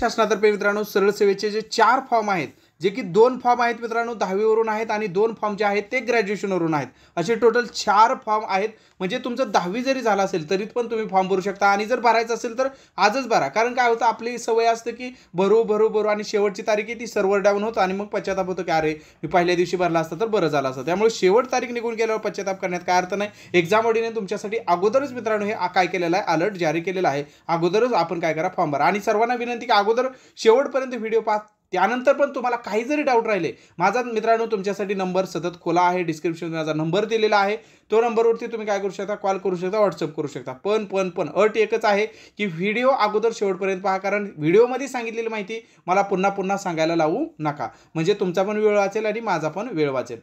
शासनातर्फे मित्रांनो सरळ सेवेचे जे चार फॉर्म आहेत जे की दोन फॉर्म आहेत मित्रांनो दहावीवरून आहेत आणि दोन फॉर्म जे आहेत ते ग्रॅज्युएशनवरून आहेत असे टोटल चार फॉर्म आहेत म्हणजे तुमचं दहावी जरी झालं असेल तरी पण तुम्ही फॉर्म भरू शकता आणि जर भरायचं असेल तर आजच भरा कारण काय होतं आपली सवय असते की भरू भरू भरू आणि शेवटची तारीख आहे ती सर्व्हर डाऊन होतं आणि मग पश्चाताप होतो की अरे मी पहिल्या दिवशी भरला असता तर बरं झालं असतं त्यामुळे शेवट तारीख निघून गेल्यावर पश्चाताप करण्यात काय अर्थ नाही एक्झाम ऑडीने तुमच्यासाठी अगोदरच मित्रांनो हे काय केलेलं आहे अलर्ट जारी केलेला आहे अगोदरच आपण काय करा फॉर्म भरा आणि सर्वांना विनंती की अगोदर शेवटपर्यंत व्हिडिओ पाहा त्यानंतर पण तुम्हाला काही जरी डाऊट राहिले माझा मित्रांनो तुमच्यासाठी नंबर सतत खोला आहे डिस्क्रिप्शन माझा नंबर दिलेला आहे तो नंबरवरती तुम्ही काय करू शकता कॉल करू शकता व्हॉट्सअप करू शकता पण पण पण अट एकच आहे की व्हिडिओ अगोदर शेवटपर्यंत पहा कारण व्हिडिओमध्ये सांगितलेली माहिती मला पुन्हा पुन्हा सांगायला लावू नका म्हणजे तुमचा पण वेळ वाचेल आणि माझा पण वेळ वाचेल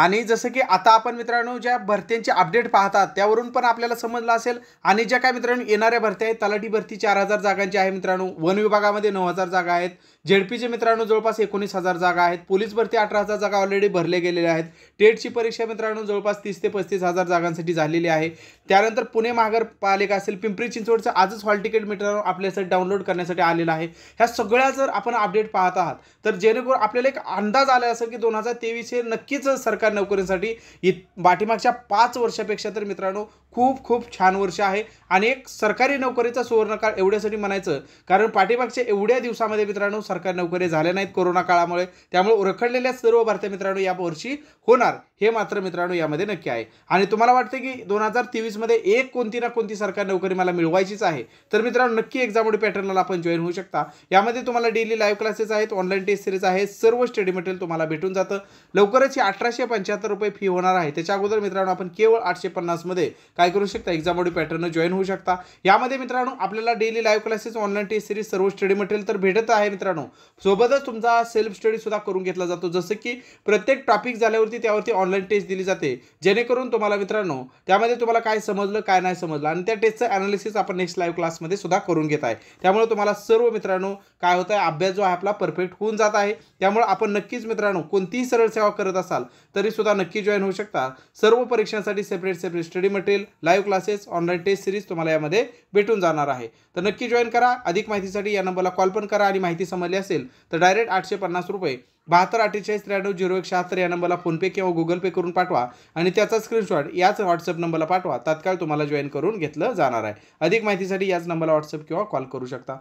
आणि जसं की आता आपण मित्रांनो ज्या भरत्यांचे अपडेट पाहतात त्यावरून पण आपल्याला समजलं असेल आणि ज्या काय मित्रांनो येणाऱ्या भरत्या आहेत तलाठी भरती चार हजार जागांची आहे मित्रांनो वन विभागामध्ये नऊ हजार जागा आहेत जेडपीचे मित्रांनो जवळपास एकोणीस हजार जागा आहेत पोलीस भरती अठरा हजार जागा ऑलरेडी भरले गेलेले आहेत टेटची परीक्षा मित्रांनो जवळपास तीस ते पस्तीस हजार जागांसाठी झालेली आहे त्यानंतर पुणे महानगरपालिका असेल पिंपरी चिंचवडचं आजच हॉल तिकीट मित्रांनो आपल्यासाठी डाउनलोड करण्यासाठी आलेलं आहे ह्या सगळ्या जर आपण अपडेट पाहत आहात तर जेणेकरून आपल्याला एक अंदाज आला असेल की दोन हजार तेवीस हे नक्कीच सरकार सरकार नोकरीसाठी इत पाठीमागच्या पाच वर्षापेक्षा तर मित्रांनो खूप खूप छान वर्ष आहे आणि एक सरकारी नोकरीचा सुवर्णकाळ एवढ्यासाठी म्हणायचं कारण पाठीमागच्या एवढ्या दिवसामध्ये मित्रांनो सरकारी नोकरी झाल्या नाहीत कोरोना काळामुळे त्यामुळे उरखडलेल्या सर्व भारतीय मित्रांनो या वर्षी होणार हे मात्र मित्रांनो यामध्ये नक्की आहे आणि तुम्हाला वाटते की दोन हजार तेवीसमध्ये एक कोणती ना कोणती सरकारी नोकरी मला मिळवायचीच आहे तर मित्रांनो नक्की एक्झामोडी पॅटर्नला आपण जॉईन होऊ शकता यामध्ये तुम्हाला डेली लाईव्ह क्लासेस आहेत ऑनलाईन टेस्ट सिरीज आहे सर्व स्टडी मटेरियल तुम्हाला भेटून जातं लवकरच ही अठराशे पंच्याहत्तर रुपये फी होणार आहे त्याच्या अगोदर मित्रांनो आपण केवळ आठशे पन्नासमध्ये काय करू शकता एक्झाम ऑडिओ पॅटर्न जॉईन होऊ शकता यामध्ये मित्रांनो आपल्याला daily live classes online test series सर्व स्टडी मटेरियल तर भेटत आहे मित्रांनो सोबतच तुमचा सेल्फ स्टडी सुद्धा करून घेतला जातो जसं की प्रत्येक टॉपिक झाल्यावरती त्यावरती ऑनलाईन टेस्ट दिली जाते जेणेकरून तुम्हाला मित्रांनो त्यामध्ये तुम्हाला काय समजलं काय नाही समजलं आणि त्या टेस्टचं ॲनालिसिस आपण नेक्स्ट लाईव्ह क्लासमध्ये सुद्धा करून घेत आहे त्यामुळे तुम्हाला सर्व मित्रांनो काय होत आहे अभ्यास जो आहे आपला परफेक्ट होऊन जात आहे त्यामुळे आपण नक्कीच मित्रांनो कोणतीही सरळ सेवा करत असाल तर सुद्धा नक्की जॉईन होऊ शकता सर्व परीक्षांसाठी separate separate study material live classes online test series तुम्हाला यामध्ये भेटून जाणार आहे तर नक्की जॉईन करा अधिक माहितीसाठी या नंबरला कॉल पण करा आणि माहिती समजली असेल तर डायरेक्ट आठशे पन्नास रुपये बहात्तर अठ्ठेचाळीस त्र्याण्णव झिरो एक शहात्तर या नंबरला फोनपे किंवा गुगल पे करून पाठवा आणि त्याचा स्क्रीनशॉट याच व्हॉट्सअप नंबरला पाठवा तात्काळ तुम्हाला जॉईन करून घेतलं जाणार आहे अधिक माहितीसाठी याच नंबरला व्हॉट्सअप किंवा कॉल करू शकता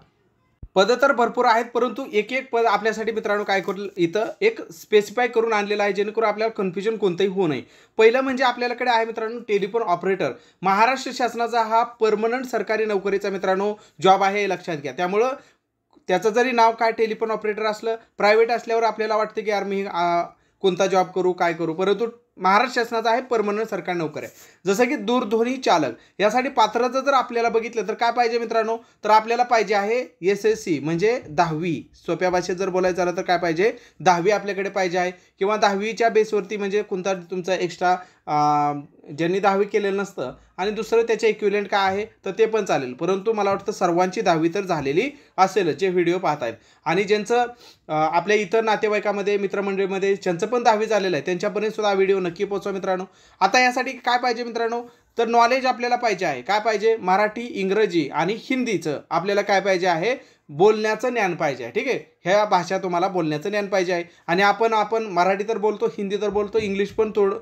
पदं तर भरपूर आहेत परंतु एक एक पद आपल्यासाठी मित्रांनो काय करू इथं एक स्पेसिफाय करून आणलेलं आहे जेणेकरून आपल्याला कन्फ्युजन कोणतंही होऊ नये पहिलं म्हणजे आपल्याकडे आहे मित्रांनो टेलिफोन ऑपरेटर महाराष्ट्र शासनाचा हा परमनंट सरकारी नोकरीचा मित्रांनो जॉब आहे लक्षात घ्या त्यामुळं त्याचं जरी नाव काय टेलिफोन ऑपरेटर असलं प्रायव्हेट असल्यावर आपल्याला वाटतं की यार मी कोणता जॉब करू काय करू परंतु महाराष्ट्र शासनाचा आहे परमनंट सरकार नोकर आहे जसं की दूरध्वनी चालक यासाठी पात्रता जर आपल्याला बघितलं तर काय पाहिजे मित्रांनो तर आपल्याला पाहिजे आहे एस एस सी म्हणजे दहावी सोप्या भाषेत जर बोलायचं झालं तर काय पाहिजे दहावी आपल्याकडे पाहिजे आहे किंवा दहावीच्या बेसवरती म्हणजे कोणता तुमचा एक्स्ट्रा ज्यांनी दहावी केलेलं नसतं आणि दुसरं त्याचे इक्विलेंट काय आहे तर ते पण चालेल परंतु मला वाटतं सर्वांची दहावी तर झालेली असेल जे व्हिडिओ पाहतायत आणि ज्यांचं आपल्या इतर नातेवाईकामध्ये मित्रमंडळीमध्ये ज्यांचं पण दहावी झालेलं आहे त्यांच्यापर्यंत सुद्धा व्हिडिओ नक्की पोचवा मित्रांनो आता यासाठी काय पाहिजे मित्रांनो तर नॉलेज आपल्याला पाहिजे आहे काय पाहिजे मराठी इंग्रजी आणि हिंदीचं आपल्याला काय पाहिजे आहे बोलण्याचं ज्ञान पाहिजे आहे ठीक आहे ह्या भाषा तुम्हाला बोलण्याचं ज्ञान पाहिजे आहे आणि आपण आपण मराठी तर बोलतो हिंदी तर बोलतो इंग्लिश पण थोडं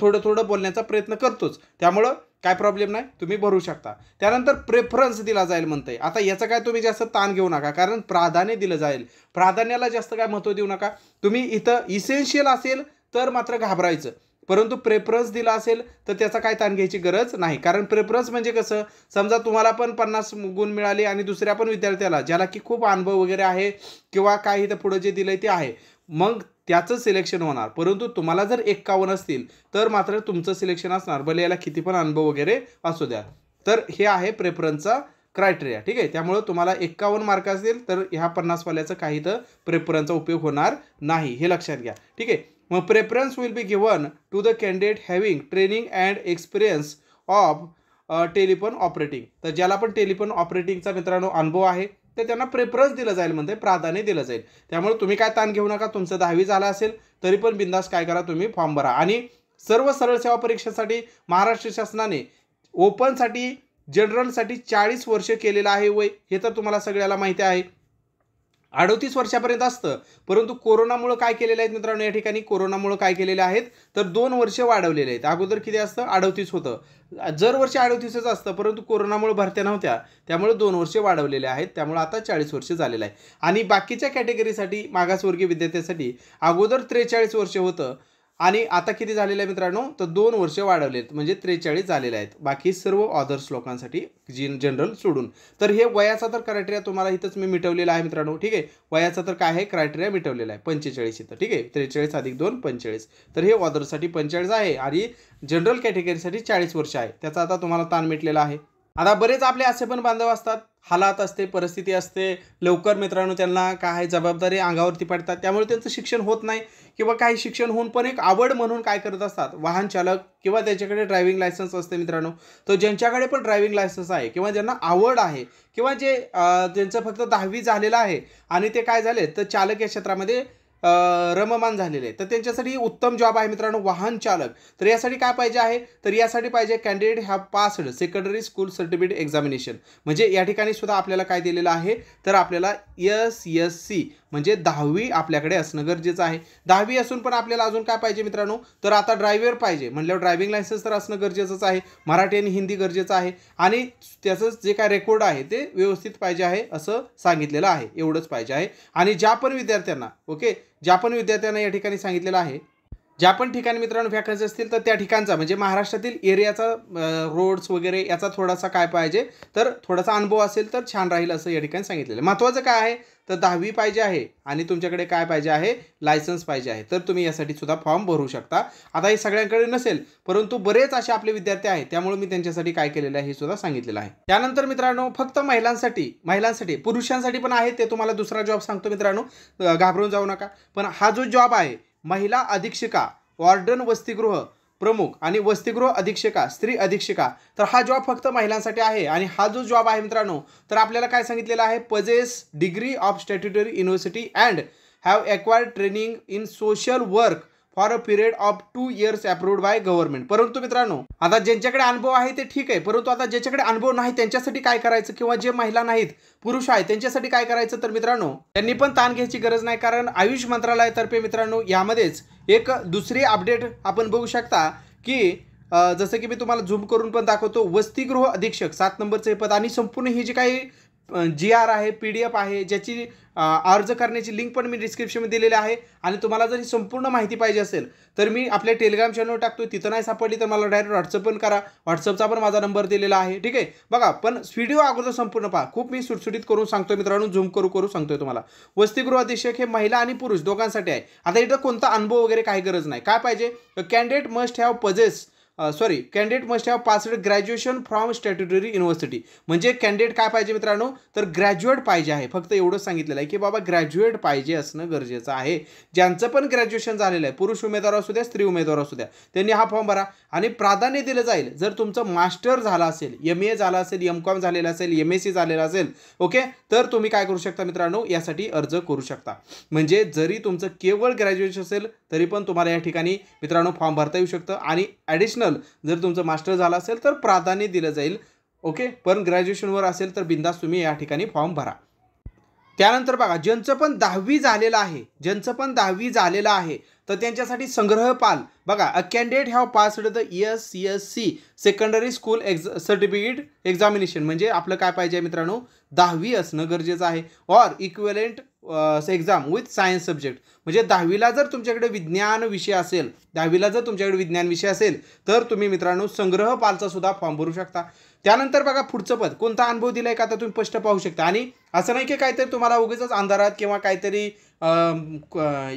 थोडं थोडं बोलण्याचा प्रयत्न करतोच त्यामुळं काय प्रॉब्लेम नाही तुम्ही भरू शकता त्यानंतर प्रेफरन्स दिला जाईल म्हणते आता याचं काय तुम्ही जास्त ताण घेऊ नका कारण प्राधान्य दिलं जाईल प्राधान्याला जास्त काय महत्त्व देऊ नका तुम्ही इथं इसेन्शियल असेल तर मात्र घाबरायचं परंतु प्रेफरन्स दिला असेल तर त्याचा काय ताण घ्यायची गरज नाही कारण प्रेफरन्स म्हणजे कसं समजा तुम्हाला पण पन्नास गुण मिळाले आणि दुसऱ्या पण विद्यार्थ्याला ज्याला की खूप अनुभव वगैरे आहे किंवा काही इथं पुढं जे दिलं ते आहे मग त्याचं सिलेक्शन होणार परंतु तुम्हाला जर एक्कावन्न असतील तर मात्र तुमचं सिलेक्शन असणार भले याला किती पण अनुभव वगैरे असू द्या तर हे आहे प्रेफरन्सचा क्रायटेरिया ठीक आहे त्यामुळं तुम्हाला एक्कावन्न मार्क असतील तर ह्या पन्नासवाल्याचं काही तर प्रेफरन्सचा उपयोग होणार नाही हे लक्षात घ्या ठीक आहे मग preference will be given to the candidate having training and experience of telephone operating तर ज्याला पण टेलिफोन ऑपरेटिंगचा मित्रांनो अनुभव आहे तर त्यांना प्रेफरन्स दिलं जाईल म्हणजे प्राधान्य दिलं जाईल त्यामुळे तुम्ही काय ताण घेऊ नका तुमचं दहावी झालं असेल तरी पण बिंदास काय करा तुम्ही फॉर्म भरा आणि सर्व सरळ सेवा परीक्षेसाठी महाराष्ट्र शासनाने ओपनसाठी जनरलसाठी चाळीस वर्ष केलेलं आहे वय हे तर तुम्हाला सगळ्याला माहिती आहे अडोतीस वर्षापर्यंत असतं परंतु कोरोनामुळं काय केलेलं आहेत मित्रांनो या ठिकाणी कोरोनामुळं काय केलेलं आहेत तर दोन वर्ष वाढवलेले आहेत अगोदर किती असतं अडोतीस होतं जर वर्ष अडोतीसच असतं परंतु कोरोनामुळे भरत्या नव्हत्या त्यामुळे दोन वर्ष वाढवलेले आहेत त्यामुळे आता चाळीस वर्ष झालेलं आहे आणि बाकीच्या कॅटेगरीसाठी मागासवर्गीय विद्यार्थ्यांसाठी अगोदर त्रेचाळीस वर्ष होतं आणि आता किती झालेलं आहे मित्रांनो तर दोन वर्ष वाढवले आहेत म्हणजे त्रेचाळीस झालेले आहेत बाकी सर्व ऑदर्स लोकांसाठी जीन जनरल सोडून तर हे वयाचा तर क्रायटेरिया तुम्हाला इथंच मी मिटवलेला आहे मित्रांनो ठीक आहे वयाचा तर काय आहे क्रायटेरिया मिटवलेला आहे पंचेचाळीस इथं ठीक आहे त्रेचाळीस अधिक दोन पंचेचाळीस तर हे ऑदर्ससाठी पंचेचाळीस आहे आणि जनरल कॅटेगरीसाठी चाळीस वर्ष आहे त्याचा आता तुम्हाला ताण मिटलेला आहे आता बरेच आपले असे पण बांधव असतात हालात असते परिस्थिती असते लवकर मित्रांनो त्यांना काय जबाबदारी अंगावरती पडतात त्यामुळे त्यांचं शिक्षण होत नाही किंवा काही शिक्षण होऊन पण एक आवड म्हणून काय करत असतात वाहन चालक किंवा त्याच्याकडे ड्रायव्हिंग लायसन्स असते मित्रांनो तर ज्यांच्याकडे पण ड्रायव्हिंग लायसन्स आहे किंवा ज्यांना आवड आहे किंवा जे ज्यांचं फक्त दहावी झालेलं आहे आणि ते काय झाले तर चालक या क्षेत्रामध्ये रममान झालेले आहेत तर त्यांच्यासाठी उत्तम जॉब आहे मित्रांनो वाहन चालक तर यासाठी काय पाहिजे आहे तर यासाठी पाहिजे कॅन्डिडेट ह्या passed secondary school certificate examination म्हणजे या ठिकाणी सुद्धा आपल्याला काय दिलेलं आहे तर आपल्याला एस एस सी म्हणजे दहावी आपल्याकडे असणं गरजेचं आहे दहावी असून पण आपल्याला अजून काय पाहिजे मित्रांनो तर आता ड्रायव्हर पाहिजे म्हटल्यावर ड्रायव्हिंग लायसन्स तर असणं गरजेचंच आहे मराठी आणि हिंदी गरजेचं आहे आणि त्याचं जे काय रेकॉर्ड आहे ते व्यवस्थित पाहिजे आहे असं सांगितलेलं आहे एवढंच पाहिजे आहे आणि ज्या पण विद्यार्थ्यांना ओके ज्या पण विद्यार्थ्यांना या ठिकाणी सांगितलेलं आहे ज्या पण ठिकाणी मित्रांनो व्हॅकन्सी असतील तर त्या ठिकाणचा म्हणजे महाराष्ट्रातील एरियाचा रोड्स वगैरे याचा थोडासा काय पाहिजे तर थोडासा अनुभव असेल तर छान राहील असं या ठिकाणी सांगितलेलं महत्त्वाचं काय आहे तर दहावी पाहिजे आहे आणि तुमच्याकडे काय पाहिजे आहे लायसन्स पाहिजे आहे तर तुम्ही यासाठी सुद्धा फॉर्म भरू शकता आता हे सगळ्यांकडे नसेल परंतु बरेच असे आपले विद्यार्थी आहेत त्यामुळे मी त्यांच्यासाठी काय केलेलं आहे हे सुद्धा सांगितलेलं आहे त्यानंतर मित्रांनो फक्त महिलांसाठी महिलांसाठी पुरुषांसाठी पण आहे ते तुम्हाला दुसरा जॉब सांगतो मित्रांनो घाबरून जाऊ नका पण हा जो जॉब आहे महिला अधीक्षिका वॉर्डन वसतिगृह प्रमुख आणि वसतिगृह अधीक्षिका स्त्री अधीक्षिका तर हा जॉब फक्त महिलांसाठी आहे आणि हा जो जॉब आहे मित्रांनो तर आपल्याला काय सांगितलेलं आहे possess degree of statutory university and have acquired training in social work for a period of two years approved by government परंतु मित्रांनो आता ज्यांच्याकडे अनुभव आहे ते ठीक आहे परंतु आता ज्याच्याकडे अनुभव नाही त्यांच्यासाठी काय करायचं किंवा जे महिला नाहीत पुरुष आहेत त्यांच्यासाठी काय करायचं तर मित्रांनो त्यांनी पण ताण घ्यायची गरज नाही कारण आयुष मंत्रालयातर्फे मित्रांनो यामध्येच एक दुसरी अपडेट आपण बघू शकता की जसं की मी तुम्हाला झूम करून पण दाखवतो वसतिगृह अधीक्षक सात नंबरचं हे पद आणि संपूर्ण ही जी काही जी आर आहे पी डी एफ आहे ज्याची अर्ज करण्याची लिंक पण मी डिस्क्रिप्शनमध्ये दिलेली आहे आणि तुम्हाला जर ही संपूर्ण माहिती पाहिजे असेल तर मी आपल्या टेलिग्राम चॅनलवर टाकतो तिथं नाही सापडली तर मला डायरेक्ट व्हॉट्सअप पण करा व्हॉट्सअपचा पण माझा नंबर दिलेला आहे ठीक आहे बघा पण व्हिडिओ अगोदर संपूर्ण पहा खूप मी सुटसुटीत करून सांगतो मित्रांनो झूम करू करू सांगतोय तुम्हाला वस्तीगृह अधीक्षक हे महिला आणि पुरुष दोघांसाठी आहे आता इथं कोणता अनुभव वगैरे काही गरज नाही काय पाहिजे candidate must have possess sorry candidate must have passed graduation from statutory university म्हणजे कॅन्डिडेट काय पाहिजे मित्रांनो तर ग्रॅज्युएट पाहिजे आहे फक्त एवढंच सांगितलेलं आहे की बाबा ग्रॅज्युएट पाहिजे असणं गरजेचं आहे ज्यांचं पण ग्रॅज्युएशन झालेलं आहे पुरुष उमेदवार असू द्या स्त्री उमेदवार असू द्या त्यांनी हा फॉर्म भरा आणि प्राधान्य दिलं जाईल जर तुमचं मास्टर झालं असेल एम ए झालं असेल एम कॉम झालेला असेल एम एस सी झालेला असेल ओके तर तुम्ही काय करू शकता मित्रांनो यासाठी अर्ज करू शकता म्हणजे जरी तुमचं केवळ ग्रॅज्युएशन असेल तरी पण तुम्हाला या ठिकाणी मित्रांनो फॉर्म भरता येऊ शकतं आणि ॲडिशनल जर तुमचं मास्टर झालं असेल तर प्राधान्य दिलं जाईल ओके पण ग्रॅज्युएशनवर असेल तर बिंदास तुम्ही या ठिकाणी फॉर्म भरा त्यानंतर बघा ज्यांचं पण दहावी झालेलं आहे ज्यांचं पण दहावी झालेलं आहे तर त्यांच्यासाठी संग्रहपाल बघा a candidate have passed the S C S C secondary school ex certificate examination म्हणजे आपलं काय पाहिजे मित्रांनो दहावी असणं गरजेचं आहे or equivalent exam with science subject म्हणजे दहावीला जर तुमच्याकडे विज्ञान विषय असेल दहावीला जर तुमच्याकडे विज्ञान विषय असेल तर तुम्ही मित्रांनो संग्रह पालचा सुद्धा फॉर्म भरू शकता त्यानंतर बघा पुढचं पद कोणता अनुभव दिला आहे का तर तुम्ही स्पष्ट पाहू शकता आणि असं नाही की काहीतरी तुम्हाला उगीच अंधारात किंवा काहीतरी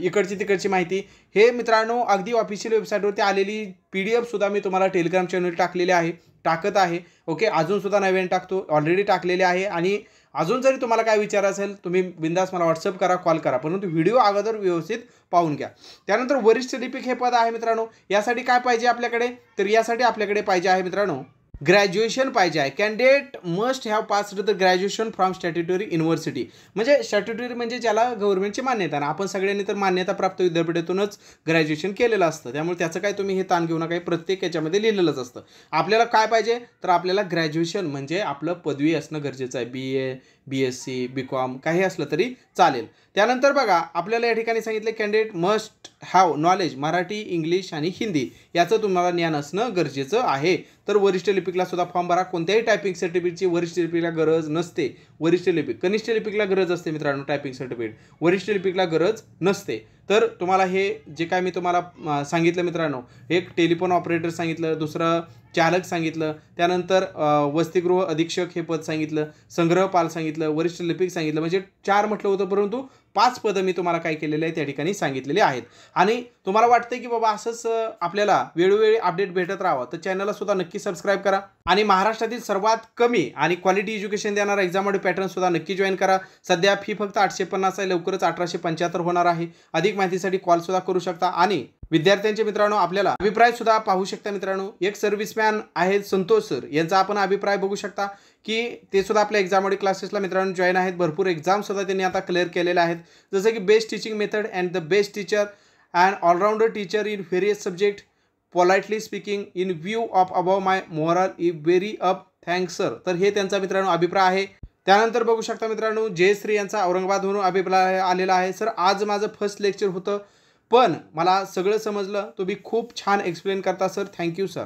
इकडची तिकडची माहिती हे मित्रांनो अगदी ऑफिशियल वेबसाईटवरती आलेली पी डी एफसुद्धा मी तुम्हाला टेलिग्राम चॅनल टाकलेले आहे टाकत आहे ओके अजूनसुद्धा नवीन टाकतो ऑलरेडी टाकलेले आहे आणि अजून जरी तुम्हाला काय विचार असेल तुम्ही बिंदास मला व्हॉट्सअप करा कॉल करा परंतु व्हिडिओ अगोदर व्यवस्थित पाहून घ्या त्यानंतर वरिष्ठ लिपिक हे पद आहे मित्रांनो यासाठी काय पाहिजे आपल्याकडे तर यासाठी आपल्याकडे पाहिजे आहे मित्रांनो ग्रॅज्युएशन पाहिजे आहे candidate must have pass the graduation from statutory university म्हणजे स्टॅट्युटरी म्हणजे ज्याला गव्हर्नमेंटची मान्यता ना आपण सगळ्यांनी तर मान्यताप्राप्त विद्यापीठातूनच ग्रॅज्युएशन केलेलं असतं त्यामुळे त्याचं काय तुम्ही हे ताण घेऊ नका प्रत्येक याच्यामध्ये लिहिलेलंच असतं आपल्याला काय पाहिजे तर आपल्याला ग्रॅज्युएशन म्हणजे आपलं पदवी असणं गरजेचं आहे B A B S C B com काही असलं तरी चालेल त्यानंतर बघा आपल्याला या ठिकाणी सांगितलं candidate must have knowledge Marathi English आणि हिंदी याचं तुम्हाला ज्ञान असणं गरजेचं आहे तर वरिष्ठ लिपिकला सुद्धा फॉर्म भरा कोणत्याही टायपिंग सर्टिफिकेटची वरिष्ठ लिपिकला गरज नसते वरिष्ठ लिपिक कनिष्ठ लिपिकला गरज असते मित्रांनो टायपिंग सर्टिफिकेट वरिष्ठ लिपिकला गरज नसते तर तुम्हाला हे जे काय मी तुम्हाला सांगितलं मित्रांनो एक टेलिफोन ऑपरेटर सांगितलं दुसरं चालक सांगितलं त्यानंतर वसतिगृह अधीक्षक हे पद सांगितलं संग्रहपाल सांगितलं वरिष्ठ लिपिक सांगितलं म्हणजे चार म्हटलं होतं परंतु पाच पदं मी तुम्हाला काय केलेले आहे त्या ठिकाणी सांगितलेले आहेत आणि तुम्हाला वाटतं की बाबा असंच आपल्याला वेळोवेळी अपडेट भेटत राहावं तर चॅनलला सुद्धा नक्की सबस्क्राईब करा आणि महाराष्ट्रातील सर्वात कमी आणि क्वालिटी एज्युकेशन देणारा एक्झाममध्ये पॅटर्न सुद्धा नक्की जॉईन करा सध्या फी फक्त आठशे पन्नास आहे लवकरच अठराशे पंच्याहत्तर होणार आहे अधिक माहितीसाठी कॉलसुद्धा करू शकता आणि विद्यार्थ्यांचे मित्रांनो आपल्याला अभिप्राय सुद्धा पाहू शकता मित्रांनो एक सर्व्हिसमॅन आहेत संतोष सर यांचा आपण अभिप्राय बघू शकता की ते सुद्धा आपल्या एक्झामवाडी क्लासेसला मित्रांनो जॉईन आहेत भरपूर एक्झाम सुद्धा त्यांनी आता क्लिअर केलेले आहेत जसं की best teaching method and the best teacher and allrounder teacher in various subject politely speaking in view of above my moral इ व्हेरी अप थँक्स सर तर हे त्यांचा मित्रांनो अभिप्राय आहे त्यानंतर बघू शकता मित्रांनो जयश्री यांचा म्हणून अभिप्राय आलेला आहे सर आज माझं फर्स्ट लेक्चर होतं पण मला सगळं समजलं तुम्ही खूप छान एक्सप्लेन करता सर थँक्यू सर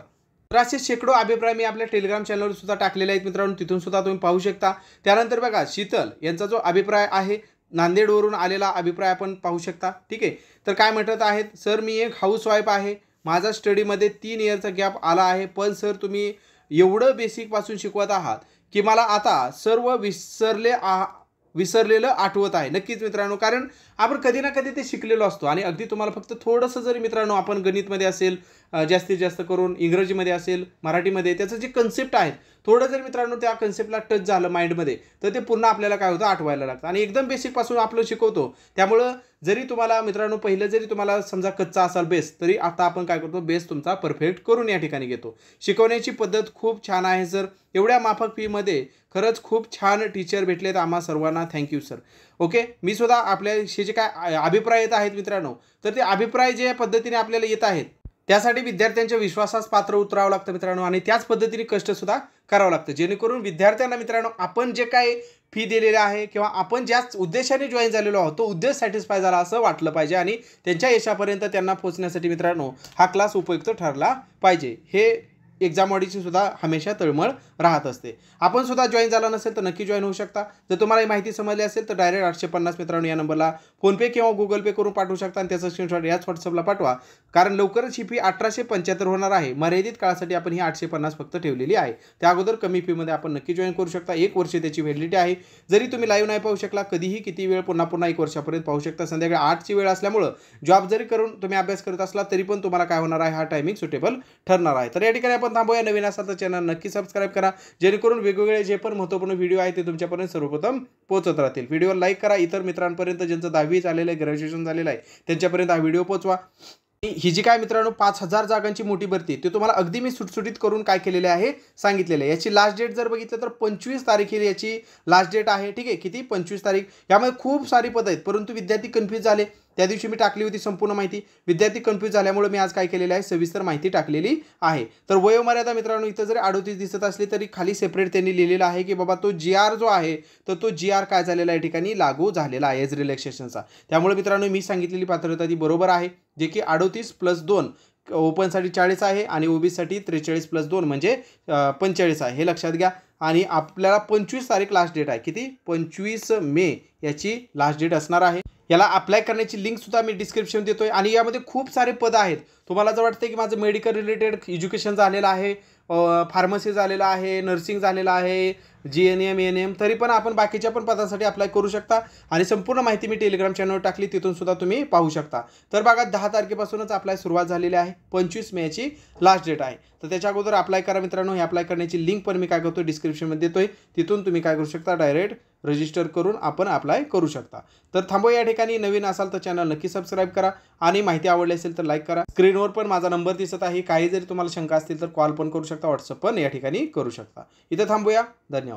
तर असे शेकडो अभिप्राय मी आपल्या टेलिग्राम चॅनलवर सुद्धा टाकलेले आहेत मित्रांनो तिथून सुद्धा तुम्ही पाहू शकता त्यानंतर बघा शीतल यांचा जो अभिप्राय आहे नांदेडवरून आलेला अभिप्राय आपण पाहू शकता ठीक आहे तर काय म्हटत आहेत सर मी एक हाऊस वाईफ आहे माझा स्टडीमध्ये तीन इयरचा गॅप आला आहे पण सर तुम्ही एवढं बेसिकपासून शिकवत आहात की मला आता सर्व विसरले आ विसरलेलं आठवत आहे नक्कीच मित्रांनो कारण आपण कधी ना कधी ते शिकलेलो असतो आणि अगदी तुम्हाला फक्त थोडंसं जरी मित्रांनो आपण गणितमध्ये असेल जास्तीत जास्त करून इंग्रजीमध्ये असेल मराठीमध्ये त्याचं जे कन्सेप्ट आहेत थोडं जर मित्रांनो त्या कन्सेप्टला टच झालं माइंडमध्ये तर ते पुन्हा आपल्याला काय होतं आठवायला लागतं आणि एकदम बेसिकपासून आपलं शिकवतो त्यामुळं जरी तुम्हाला मित्रांनो पहिलं जरी तुम्हाला समजा कच्चा असाल बेस तरी आता आपण काय करतो बेस तुमचा परफेक्ट करून या ठिकाणी घेतो शिकवण्याची पद्धत खूप छान आहे सर एवढ्या माफक फीमध्ये खरंच खूप छान टीचर भेटलेत आम्हा सर्वांना थँक्यू सर ओके मी सुद्धा आपल्याशी जे काय अभिप्राय येत आहेत मित्रांनो तर ते अभिप्राय जे पद्धतीने आपल्याला येत आहेत त्यासाठी विद्यार्थ्यांच्या विश्वासास पात्र उतरावं लागतं मित्रांनो आणि त्याच पद्धतीने कष्टसुद्धा करावं लागतं जेणेकरून विद्यार्थ्यांना मित्रांनो आपण जे काय फी दिलेली आहे किंवा आपण ज्याच उद्देशाने जॉईन झालेलो आहोत तो उद्देश सॅटिस्फाय झाला असं वाटलं पाहिजे आणि त्यांच्या यशापर्यंत त्यांना पोचण्यासाठी मित्रांनो हा क्लास उपयुक्त ठरला पाहिजे हे एक्झाम ऑडीची सुद्धा हमेशा तळमळ राहत असते आपण सुद्धा जॉईन झाला नसेल तर नक्की जॉईन होऊ शकता जर तुम्हाला ही माहिती समजली असेल तर डायरेक्ट आठशे पन्नास मित्रांनो या नंबरला फोनपे किंवा गुगल पे करून पाठवू शकता आणि त्याचा स्क्रीनशॉट याच व्हॉट्सअपला पाठवा कारण लवकरच ही फी अठराशे पंच्याहत्तर होणार आहे मर्यादित काळासाठी आपण ही आठशे पन्नास फक्त ठेवलेली आहे त्या अगोदर कमी फीमध्ये आपण नक्की जॉईन करू शकता एक वर्ष त्याची व्हॅलिडिटी आहे जरी तुम्ही लाईव्ह नाही पाहू शकला कधीही किती वेळ पुन्हा पुन्हा एक वर्षापर्यंत पाहू शकता संध्याकाळी आठची वेळ असल्यामुळं जॉब जरी करून तुम्ही अभ्यास करत असला तरी पण तुम्हाला काय होणार आहे हा टायमिंग सुटेबल ठरणार आहे तर या ठिकाणी आपण पण थांबूया नवीन असाल तर चॅनल नक्की सबस्क्राईब करा जेणेकरून वेगवेगळे जे पण महत्वपूर्ण व्हिडिओ आहे ते तुमच्यापर्यंत सर्वप्रथम पोहोचत राहतील व्हिडिओ लाईक करा इतर मित्रांपर्यंत ज्यांचं दहावी झालेलं आहे ग्रॅज्युएशन झालेलं आहे त्यांच्यापर्यंत हा व्हिडिओ पोचवा ही जी काय मित्रांनो पाच हजार जागांची मोठी भरती ते तुम्हाला अगदी मी सुटसुटीत करून काय केलेले आहे सांगितलेलं आहे याची लास्ट डेट जर बघितलं तर पंचवीस तारीख ही याची लास्ट डेट आहे ठीक आहे किती पंचवीस तारीख यामध्ये खूप सारी पद आहेत परंतु विद्यार्थी कन्फ्यूज झाले त्या दिवशी मी टाकली होती संपूर्ण माहिती विद्यार्थी कन्फ्यूज झाल्यामुळे मी आज काय केलेलं आहे सविस्तर माहिती टाकलेली आहे तर वयोमर्यादा मित्रांनो इथं जरी अडोतीस दिसत असली तरी खाली सेपरेट त्यांनी लिहिलेलं आहे की बाबा तो जी आर जो आहे तर तो जी आर काय झालेला या ठिकाणी लागू झालेला आहे एज रिलॅक्सेशनचा त्यामुळे मित्रांनो मी सांगितलेली पात्रता ती बरोबर आहे जे की अडोतीस प्लस दोन ओपनसाठी चाळीस आहे आणि ओबीसीसाठी त्रेचाळीस प्लस दोन म्हणजे पंचेचाळीस आहे हे लक्षात घ्या आणि आपल्याला पंचवीस तारीख लास्ट डेट आहे किती पंचवीस मे याची लास्ट डेट असणार आहे याला अप्लाय करण्याची लिंकसुद्धा मी डिस्क्रिप्शन देतो आहे आणि यामध्ये खूप सारे पद आहेत तुम्हाला जर वाटतं की माझं मेडिकल रिलेटेड एज्युकेशन झालेलं आहे फार्मसी झालेलं आहे नर्सिंग झालेलं आहे G N M N M तरी पण आपण बाकीच्या पण पदासाठी अप्लाय करू शकता आणि संपूर्ण माहिती मी टेलिग्राम चॅनलवर टाकली तिथून सुद्धा तुम्ही पाहू शकता तर बघा दहा तारखेपासूनच अप्लाय सुरुवात झालेली आहे पंचवीस मेची लास्ट डेट आहे तर त्याच्या अगोदर अप्लाय करा मित्रांनो हे अप्लाय करण्याची लिंक पण मी काय करतो डिस्क्रिप्शनमध्ये देतोय तिथून तुम्ही काय करू शकता डायरेक्ट रजिस्टर करून आपण अप्लाय करू शकता तर थांबू या ठिकाणी नवीन असाल तर चॅनल नक्की सबस्क्राईब करा आणि माहिती आवडली असेल तर लाईक करा स्क्रीनवर पण माझा नंबर दिसत आहे काही जरी तुम्हाला शंका असतील तर कॉल पण करू शकता व्हॉट्सअप पण या ठिकाणी करू शकता इथं थांबूया धन्यवाद